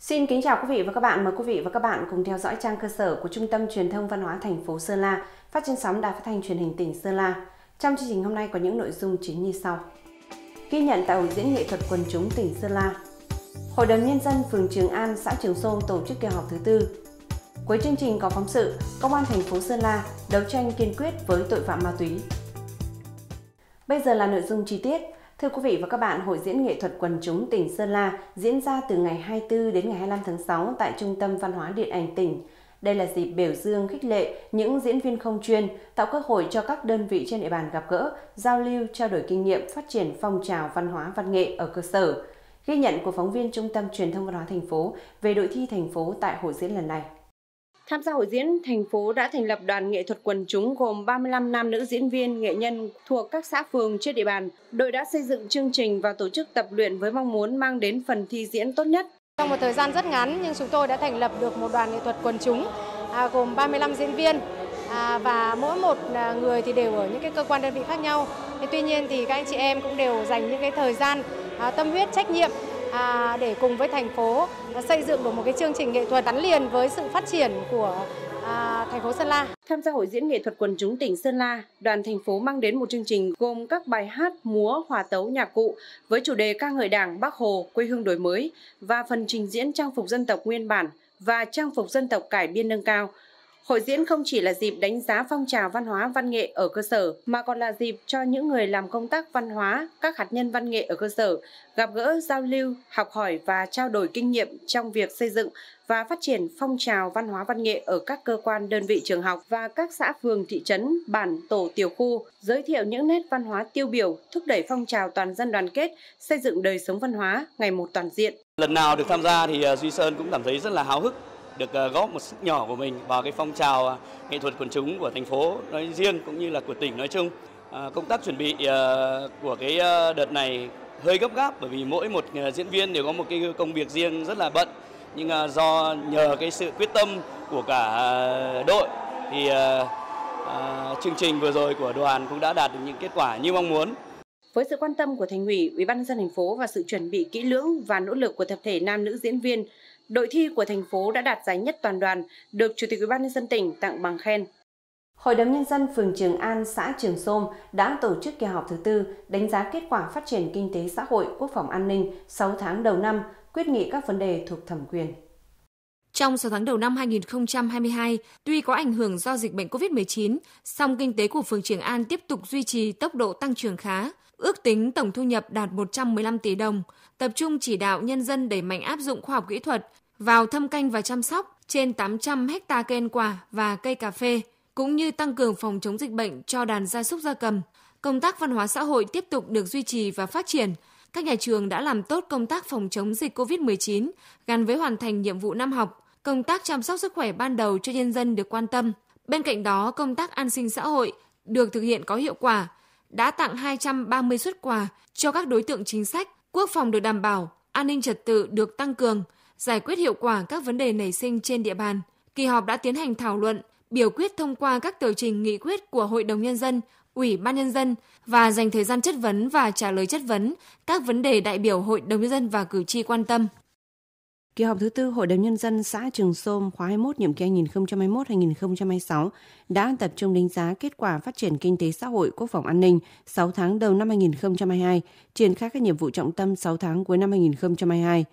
Xin kính chào quý vị và các bạn. Mời quý vị và các bạn cùng theo dõi trang cơ sở của Trung tâm Truyền thông Văn hóa thành phố Sơn La, phát trên sóng Đài Phát thanh Truyền hình tỉnh Sơn La. Trong chương trình hôm nay có những nội dung chính như sau. Ghi nhận tại Hội diễn nghệ thuật quần chúng tỉnh Sơn La. Hội đồng Nhân dân phường Trường An, xã Trường sơn tổ chức kỳ họp thứ tư. Cuối chương trình có phóng sự Công an thành phố Sơn La đấu tranh kiên quyết với tội phạm ma túy. Bây giờ là nội dung chi tiết. Thưa quý vị và các bạn, hội diễn nghệ thuật quần chúng tỉnh Sơn La diễn ra từ ngày 24 đến ngày 25 tháng 6 tại Trung tâm Văn hóa Điện ảnh tỉnh. Đây là dịp biểu dương khích lệ những diễn viên không chuyên, tạo cơ hội cho các đơn vị trên địa bàn gặp gỡ, giao lưu, trao đổi kinh nghiệm phát triển phong trào văn hóa văn nghệ ở cơ sở. Ghi nhận của phóng viên Trung tâm Truyền thông Văn hóa thành phố về đội thi thành phố tại hội diễn lần này. Tham gia hội diễn, thành phố đã thành lập đoàn nghệ thuật quần chúng gồm 35 nam nữ diễn viên, nghệ nhân thuộc các xã phường trên địa bàn. Đội đã xây dựng chương trình và tổ chức tập luyện với mong muốn mang đến phần thi diễn tốt nhất. Trong một thời gian rất ngắn nhưng chúng tôi đã thành lập được một đoàn nghệ thuật quần chúng à, gồm 35 diễn viên à, và mỗi một à, người thì đều ở những cái cơ quan đơn vị khác nhau. tuy nhiên thì các anh chị em cũng đều dành những cái thời gian à, tâm huyết trách nhiệm à, để cùng với thành phố xây dựng được một cái chương trình nghệ thuật gắn liền với sự phát triển của à, thành phố Sơn La. Tham gia hội diễn nghệ thuật quần chúng tỉnh Sơn La, đoàn thành phố mang đến một chương trình gồm các bài hát, múa, hòa tấu, nhạc cụ với chủ đề ca ngợi Đảng, Bác Hồ, quê hương đổi mới và phần trình diễn trang phục dân tộc nguyên bản và trang phục dân tộc cải biên nâng cao. Hội diễn không chỉ là dịp đánh giá phong trào văn hóa văn nghệ ở cơ sở mà còn là dịp cho những người làm công tác văn hóa, các hạt nhân văn nghệ ở cơ sở gặp gỡ, giao lưu, học hỏi và trao đổi kinh nghiệm trong việc xây dựng và phát triển phong trào văn hóa văn nghệ ở các cơ quan đơn vị trường học và các xã phường thị trấn, bản, tổ tiểu khu, giới thiệu những nét văn hóa tiêu biểu, thúc đẩy phong trào toàn dân đoàn kết, xây dựng đời sống văn hóa ngày một toàn diện. Lần nào được tham gia thì à, Duy Sơn cũng cảm thấy rất là háo hức được ờ, góp một sức nhỏ của mình vào cái phong trào ờ, nghệ thuật quần chúng của thành phố nói riêng cũng như là của tỉnh nói chung. Ờ, công tác chuẩn bị của cái đợt này hơi gấp gáp bởi vì mỗi một diễn viên đều có một cái công việc riêng rất là bận nhưng do nhờ cái sự quyết tâm của cả đội thì chương trình vừa rồi của đoàn cũng đã đạt được những kết quả như mong muốn. Với sự quan tâm của thành ủy, ủy ban nhân dân thành phố và sự chuẩn bị kỹ lưỡng và nỗ lực của tập thể nam nữ diễn viên, đội thi của thành phố đã đạt giải nhất toàn đoàn, được Chủ tịch Ủy ban nhân dân tỉnh tặng bằng khen. Hội đồng nhân dân phường Trường An, xã Trường Sôm đã tổ chức kỳ họp thứ tư đánh giá kết quả phát triển kinh tế xã hội, quốc phòng an ninh 6 tháng đầu năm, quyết nghị các vấn đề thuộc thẩm quyền. Trong 6 tháng đầu năm 2022, tuy có ảnh hưởng do dịch bệnh COVID-19, song kinh tế của phường Trường An tiếp tục duy trì tốc độ tăng trưởng khá, Ước tính tổng thu nhập đạt 115 tỷ đồng, tập trung chỉ đạo nhân dân đẩy mạnh áp dụng khoa học kỹ thuật vào thâm canh và chăm sóc trên 800 hecta cây ăn quả và cây cà phê, cũng như tăng cường phòng chống dịch bệnh cho đàn gia súc gia cầm. Công tác văn hóa xã hội tiếp tục được duy trì và phát triển. Các nhà trường đã làm tốt công tác phòng chống dịch COVID-19 gắn với hoàn thành nhiệm vụ năm học. Công tác chăm sóc sức khỏe ban đầu cho nhân dân được quan tâm. Bên cạnh đó, công tác an sinh xã hội được thực hiện có hiệu quả, đã tặng 230 xuất quà cho các đối tượng chính sách, quốc phòng được đảm bảo, an ninh trật tự được tăng cường, giải quyết hiệu quả các vấn đề nảy sinh trên địa bàn. Kỳ họp đã tiến hành thảo luận, biểu quyết thông qua các tờ trình nghị quyết của Hội đồng Nhân dân, Ủy ban Nhân dân và dành thời gian chất vấn và trả lời chất vấn các vấn đề đại biểu Hội đồng Nhân dân và cử tri quan tâm. Kỳ họp thứ tư Hội đồng Nhân dân xã Trường Sôm khóa 21 nhiệm kỳ 2021-2026 đã tập trung đánh giá kết quả phát triển kinh tế xã hội quốc phòng an ninh 6 tháng đầu năm 2022, triển khai các nhiệm vụ trọng tâm 6 tháng cuối năm 2022.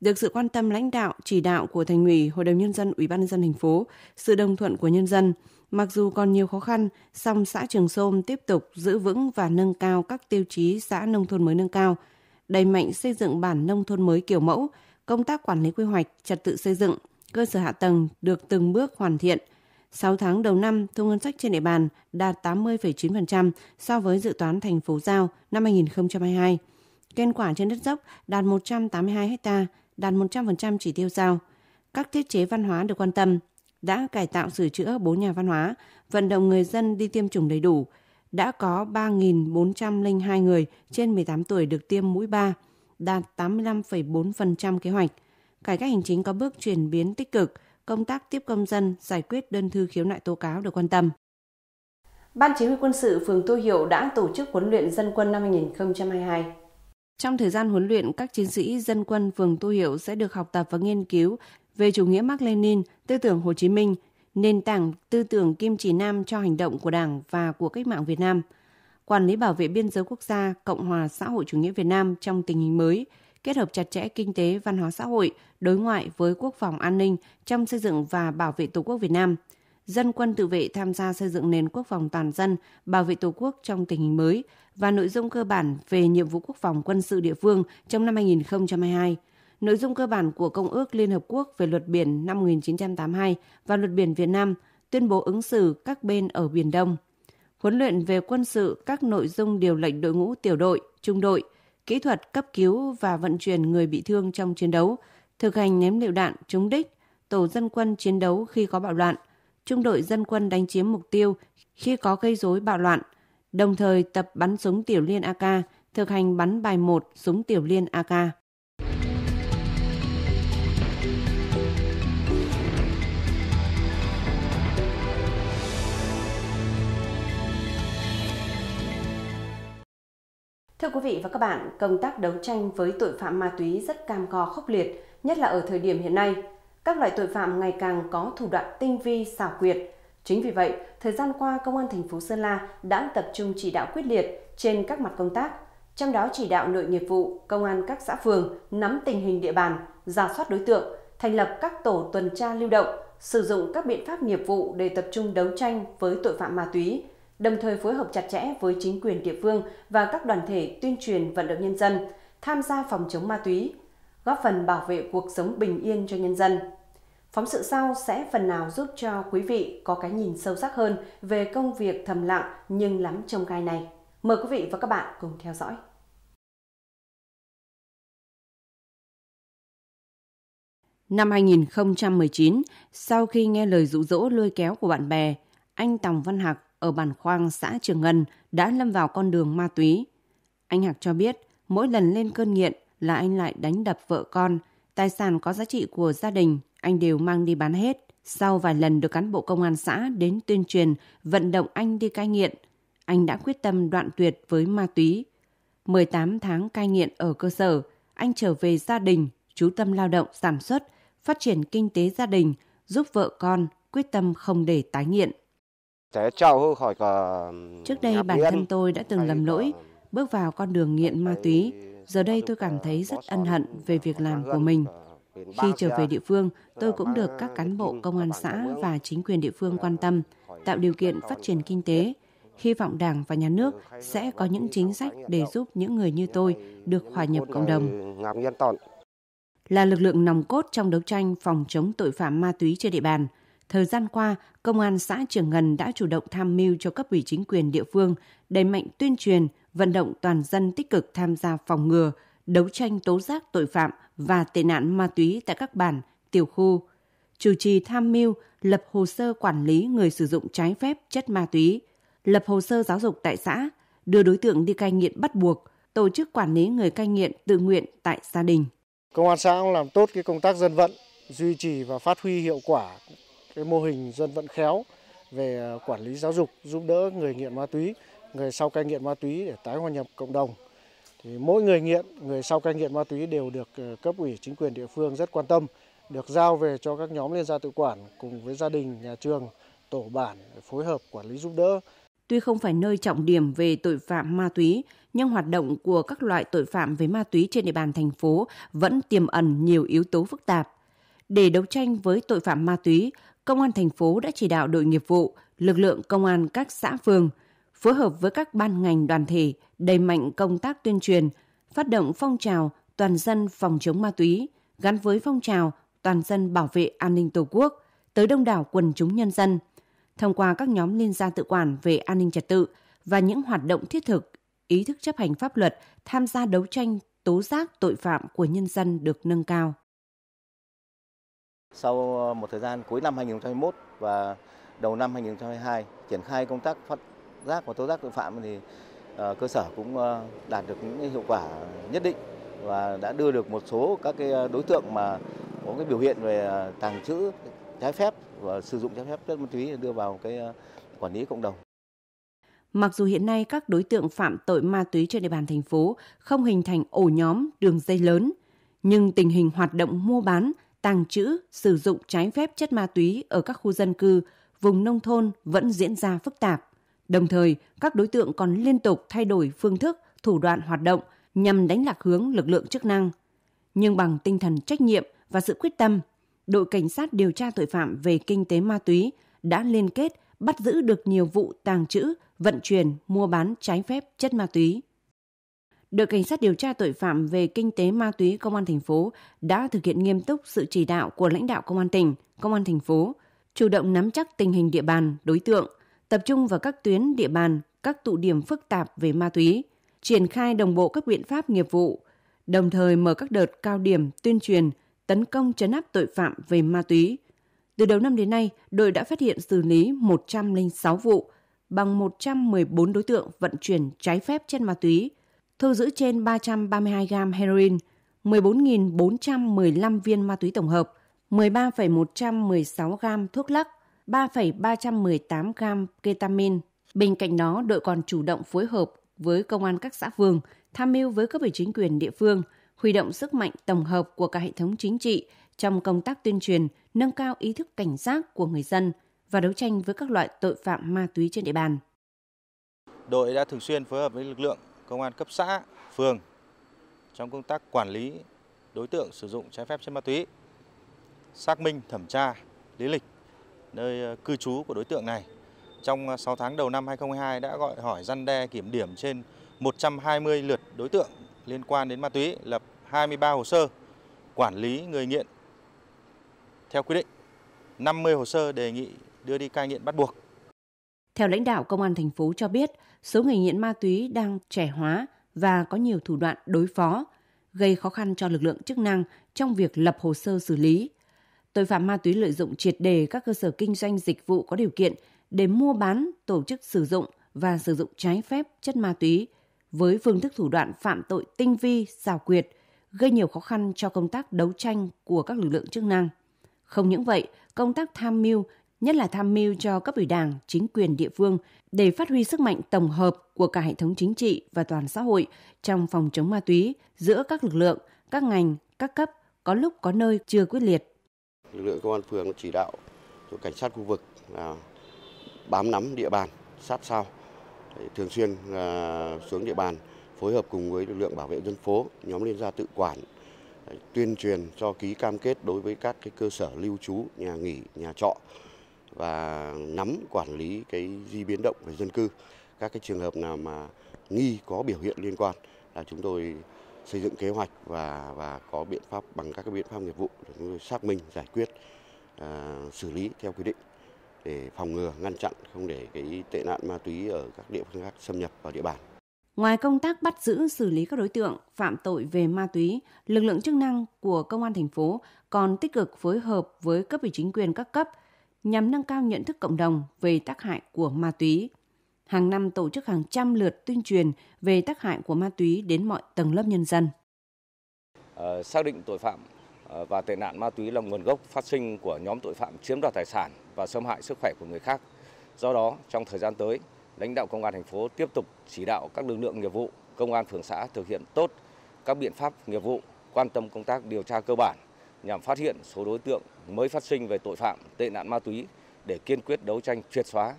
Được sự quan tâm lãnh đạo, chỉ đạo của Thành ủy, Hội đồng Nhân dân, Ủy ban nhân dân thành phố, sự đồng thuận của nhân dân, mặc dù còn nhiều khó khăn, song xã Trường Sôm tiếp tục giữ vững và nâng cao các tiêu chí xã nông thôn mới nâng cao, đẩy mạnh xây dựng bản nông thôn mới kiểu mẫu – công tác quản lý quy hoạch, trật tự xây dựng, cơ sở hạ tầng được từng bước hoàn thiện. 6 tháng đầu năm, thu ngân sách trên địa bàn đạt 80,9% so với dự toán thành phố giao năm 2022. Kết quả trên đất dốc đạt 182 ha, đạt 100% chỉ tiêu giao. Các thiết chế văn hóa được quan tâm, đã cải tạo sửa chữa 4 nhà văn hóa, vận động người dân đi tiêm chủng đầy đủ. Đã có 3.402 người trên 18 tuổi được tiêm mũi 3, đạt 85,4% kế hoạch. Cải cách hành chính có bước chuyển biến tích cực, công tác tiếp công dân, giải quyết đơn thư khiếu nại tố cáo được quan tâm. Ban Chỉ huy quân sự phường Tô Hiệu đã tổ chức huấn luyện dân quân năm 2022. Trong thời gian huấn luyện, các chiến sĩ dân quân phường Tô Hiệu sẽ được học tập và nghiên cứu về chủ nghĩa Mark Lenin, tư tưởng Hồ Chí Minh, nền tảng tư tưởng kim chỉ nam cho hành động của Đảng và của cách mạng Việt Nam – quản lý bảo vệ biên giới quốc gia Cộng hòa xã hội chủ nghĩa Việt Nam trong tình hình mới, kết hợp chặt chẽ kinh tế, văn hóa xã hội, đối ngoại với quốc phòng an ninh trong xây dựng và bảo vệ Tổ quốc Việt Nam. Dân quân tự vệ tham gia xây dựng nền quốc phòng toàn dân, bảo vệ Tổ quốc trong tình hình mới và nội dung cơ bản về nhiệm vụ quốc phòng quân sự địa phương trong năm 2022 nội dung cơ bản của Công ước Liên Hợp Quốc về luật biển năm 1982 và luật biển Việt Nam tuyên bố ứng xử các bên ở Biển Đông huấn luyện về quân sự các nội dung điều lệnh đội ngũ tiểu đội, trung đội, kỹ thuật cấp cứu và vận chuyển người bị thương trong chiến đấu, thực hành ném lựu đạn trúng đích, tổ dân quân chiến đấu khi có bạo loạn, trung đội dân quân đánh chiếm mục tiêu khi có gây rối bạo loạn, đồng thời tập bắn súng tiểu liên AK, thực hành bắn bài 1 súng tiểu liên AK. quý vị và các bạn, công tác đấu tranh với tội phạm ma túy rất cam go khốc liệt, nhất là ở thời điểm hiện nay. Các loại tội phạm ngày càng có thủ đoạn tinh vi, xảo quyệt. Chính vì vậy, thời gian qua Công an thành phố Sơn La đã tập trung chỉ đạo quyết liệt trên các mặt công tác, trong đó chỉ đạo nội nghiệp vụ, công an các xã phường nắm tình hình địa bàn, giả soát đối tượng, thành lập các tổ tuần tra lưu động, sử dụng các biện pháp nghiệp vụ để tập trung đấu tranh với tội phạm ma túy, đồng thời phối hợp chặt chẽ với chính quyền địa phương và các đoàn thể tuyên truyền vận động nhân dân tham gia phòng chống ma túy, góp phần bảo vệ cuộc sống bình yên cho nhân dân. Phóng sự sau sẽ phần nào giúp cho quý vị có cái nhìn sâu sắc hơn về công việc thầm lặng nhưng lắm trông gai này. Mời quý vị và các bạn cùng theo dõi. Năm 2019, sau khi nghe lời dụ dỗ lôi kéo của bạn bè, anh Tòng Văn Hạc ở bản khoang xã Trường Ngân đã lâm vào con đường ma túy. Anh Hạc cho biết, mỗi lần lên cơn nghiện là anh lại đánh đập vợ con, tài sản có giá trị của gia đình anh đều mang đi bán hết. Sau vài lần được cán bộ công an xã đến tuyên truyền, vận động anh đi cai nghiện, anh đã quyết tâm đoạn tuyệt với ma túy. 18 tháng cai nghiện ở cơ sở, anh trở về gia đình, chú tâm lao động sản xuất, phát triển kinh tế gia đình, giúp vợ con quyết tâm không để tái nghiện. Trước đây bản thân tôi đã từng lầm lỗi, bước vào con đường nghiện ma túy. Giờ đây tôi cảm thấy rất ân hận về việc làm của mình. Khi trở về địa phương, tôi cũng được các cán bộ công an xã và chính quyền địa phương quan tâm, tạo điều kiện phát triển kinh tế. Hy vọng Đảng và Nhà nước sẽ có những chính sách để giúp những người như tôi được hòa nhập cộng đồng. Là lực lượng nòng cốt trong đấu tranh phòng chống tội phạm ma túy trên địa bàn – Thời gian qua, Công an xã Trường Ngân đã chủ động tham mưu cho cấp ủy chính quyền địa phương đẩy mạnh tuyên truyền, vận động toàn dân tích cực tham gia phòng ngừa, đấu tranh tố giác tội phạm và tệ nạn ma túy tại các bản, tiểu khu, chủ trì tham mưu lập hồ sơ quản lý người sử dụng trái phép chất ma túy, lập hồ sơ giáo dục tại xã, đưa đối tượng đi cai nghiện bắt buộc, tổ chức quản lý người cai nghiện tự nguyện tại gia đình. Công an xã cũng làm tốt cái công tác dân vận, duy trì và phát huy hiệu quả cái mô hình dân vận khéo về à, quản lý giáo dục giúp đỡ người nghiện ma túy, người sau cai nghiện ma túy để tái hòa nhập cộng đồng. Thì mỗi người nghiện, người sau cai nghiện ma túy đều được ờ, cấp ủy chính quyền địa phương rất quan tâm, được giao về cho các nhóm liên gia tự quản cùng với gia đình, nhà trường, tổ bản phối hợp quản lý giúp đỡ. Tuy không phải nơi trọng điểm về tội phạm ma túy, nhưng hoạt động của các loại tội phạm về ma túy trên địa bàn thành phố vẫn tiềm ẩn nhiều yếu tố phức tạp. Để đấu tranh với tội phạm ma túy, Công an thành phố đã chỉ đạo đội nghiệp vụ, lực lượng công an các xã phường phối hợp với các ban ngành đoàn thể đẩy mạnh công tác tuyên truyền, phát động phong trào toàn dân phòng chống ma túy gắn với phong trào toàn dân bảo vệ an ninh Tổ quốc tới đông đảo quần chúng nhân dân thông qua các nhóm liên gia tự quản về an ninh trật tự và những hoạt động thiết thực, ý thức chấp hành pháp luật, tham gia đấu tranh tố giác tội phạm của nhân dân được nâng cao. Sau ờ, một thời gian cuối năm 2021 và đầu năm 2022 triển khai công tác phát giác và tố giác tội phạm thì ờ, cơ sở cũng ờ, đạt được những hiệu quả nhất định và đã đưa được một số các cái đối tượng mà có cái biểu hiện về tàng trữ trái phép và sử dụng trái phép chất ma túy đưa vào cái quản lý cộng đồng. Mặc dù hiện nay các đối tượng phạm tội ma túy trên địa bàn thành phố không hình thành ổ nhóm, đường dây lớn, nhưng tình hình hoạt động mua bán, tàng trữ, sử dụng trái phép chất ma túy ở các khu dân cư, vùng nông thôn vẫn diễn ra phức tạp. Đồng thời, các đối tượng còn liên tục thay đổi phương thức, thủ đoạn hoạt động nhằm đánh lạc hướng lực lượng chức năng. Nhưng bằng tinh thần trách nhiệm và sự quyết tâm, đội cảnh sát điều tra tội phạm về kinh tế ma túy đã liên kết bắt giữ được nhiều vụ tàng trữ, vận chuyển, mua bán trái phép chất ma túy đội cảnh sát điều tra tội phạm về kinh tế ma túy công an thành phố đã thực hiện nghiêm túc sự chỉ đạo của lãnh đạo công an tỉnh, công an thành phố, chủ động nắm chắc tình hình địa bàn, đối tượng, tập trung vào các tuyến địa bàn, các tụ điểm phức tạp về ma túy, triển khai đồng bộ các biện pháp nghiệp vụ, đồng thời mở các đợt cao điểm tuyên truyền, tấn công chấn áp tội phạm về ma túy. Từ đầu năm đến nay, đội đã phát hiện xử lý 106 vụ, bằng 114 đối tượng vận chuyển trái phép chất ma túy – thu giữ trên 332 gram heroin, 14.415 viên ma túy tổng hợp, 13,116 gram thuốc lắc, 3,318 gram ketamin. Bên cạnh đó, đội còn chủ động phối hợp với công an các xã phường, tham mưu với cấp ủy chính quyền địa phương, huy động sức mạnh tổng hợp của cả hệ thống chính trị trong công tác tuyên truyền, nâng cao ý thức cảnh giác của người dân và đấu tranh với các loại tội phạm ma túy trên địa bàn. Đội đã thường xuyên phối hợp với lực lượng công an cấp xã, phường trong công tác quản lý đối tượng sử dụng trái phép chất ma túy, xác minh, thẩm tra, lý lịch, nơi ờ, cư trú của đối tượng này. Trong 6 ờ, tháng đầu năm 2022 đã gọi hỏi răn đe kiểm điểm trên 120 lượt đối tượng liên quan đến ma túy, lập 23 hồ sơ quản lý người nghiện theo quy định, 50 hồ sơ đề nghị đưa đi cai nghiện bắt buộc. Theo lãnh đạo công an thành phố cho biết, số người nghiện ma túy đang trẻ hóa và có nhiều thủ đoạn đối phó, gây khó khăn cho lực lượng chức năng trong việc lập hồ sơ xử lý. Tội phạm ma túy lợi dụng triệt đề các cơ sở kinh doanh dịch vụ có điều kiện để mua bán, tổ chức sử dụng và sử dụng trái phép chất ma túy với phương thức thủ đoạn phạm tội tinh vi, xảo quyệt, gây nhiều khó khăn cho công tác đấu tranh của các lực lượng chức năng. Không những vậy, công tác tham mưu nhất là tham mưu cho các ủy đảng, chính quyền địa phương để phát huy sức mạnh tổng hợp của cả hệ thống chính trị và toàn xã hội trong phòng chống ma túy giữa các lực lượng, các ngành, các cấp có lúc có nơi chưa quyết liệt. Lực lượng công an phường chỉ đạo của cảnh sát khu vực là bám nắm địa bàn sát sao, thường xuyên xuống địa bàn phối hợp cùng với lực lượng bảo vệ dân phố, nhóm liên gia tự quản tuyên truyền cho ký cam kết đối với các cái cơ sở lưu trú, nhà nghỉ, nhà trọ và nắm quản lý cái di biến động về dân cư. Các cái trường hợp nào mà nghi có biểu hiện liên quan là chúng tôi xây dựng kế hoạch và và có biện pháp bằng các cái biện pháp nghiệp vụ để chúng tôi xác minh giải quyết à, xử lý theo quy định để phòng ngừa ngăn chặn không để cái tệ nạn ma túy ở các địa phương khác xâm nhập vào địa bàn. Ngoài công tác bắt giữ xử lý các đối tượng phạm tội về ma túy, lực lượng chức năng của công an thành phố còn tích cực phối hợp với cấp ủy chính quyền các cấp nhằm nâng cao nhận thức cộng đồng về tác hại của ma túy. Hàng năm tổ chức hàng trăm lượt tuyên truyền về tác hại của ma túy đến mọi tầng lớp nhân dân. À, xác định tội phạm ờ, và tệ nạn ma túy là nguồn gốc phát sinh của nhóm tội phạm chiếm đoạt tài sản và xâm hại sức khỏe của người khác. Do đó, trong thời gian tới, lãnh đạo công an thành phố tiếp tục chỉ đạo các lực lượng nghiệp vụ, công an phường xã thực hiện tốt các biện pháp nghiệp vụ, quan tâm công tác điều tra cơ bản, nhằm phát hiện số đối tượng mới phát sinh về tội phạm tệ nạn ma túy để kiên quyết đấu tranh triệt xóa.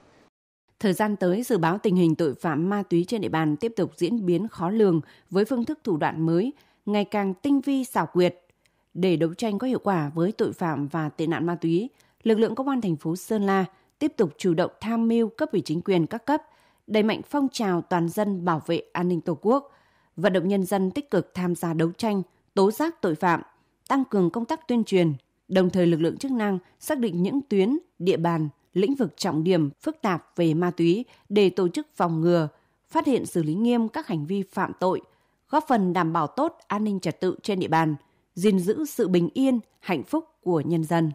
Thời gian tới, dự báo tình hình tội phạm ma túy trên địa bàn tiếp tục diễn biến khó lường với phương thức thủ đoạn mới, ngày càng tinh vi xảo quyệt. Để đấu tranh có hiệu quả với tội phạm và tệ nạn ma túy, lực lượng công an thành phố Sơn La tiếp tục chủ động tham mưu cấp ủy chính quyền các cấp, đẩy mạnh phong trào toàn dân bảo vệ an ninh Tổ quốc, vận động nhân dân tích cực tham gia đấu tranh, tố giác tội phạm, tăng cường công tác tuyên truyền. Đồng thời lực lượng chức năng xác định những tuyến, địa bàn, lĩnh vực trọng điểm phức tạp về ma túy để tổ chức phòng ngừa, phát hiện xử lý nghiêm các hành vi phạm tội, góp phần đảm bảo tốt an ninh trật tự trên địa bàn, gìn giữ sự bình yên, hạnh phúc của nhân dân.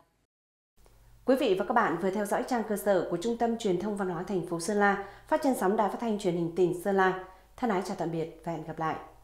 Quý vị và các bạn vừa theo dõi trang cơ sở của Trung tâm Truyền thông Văn hóa thành phố Sơn La, phát trên sóng đài phát thanh truyền hình tỉnh Sơn La. Thân ái chào tạm biệt và hẹn gặp lại.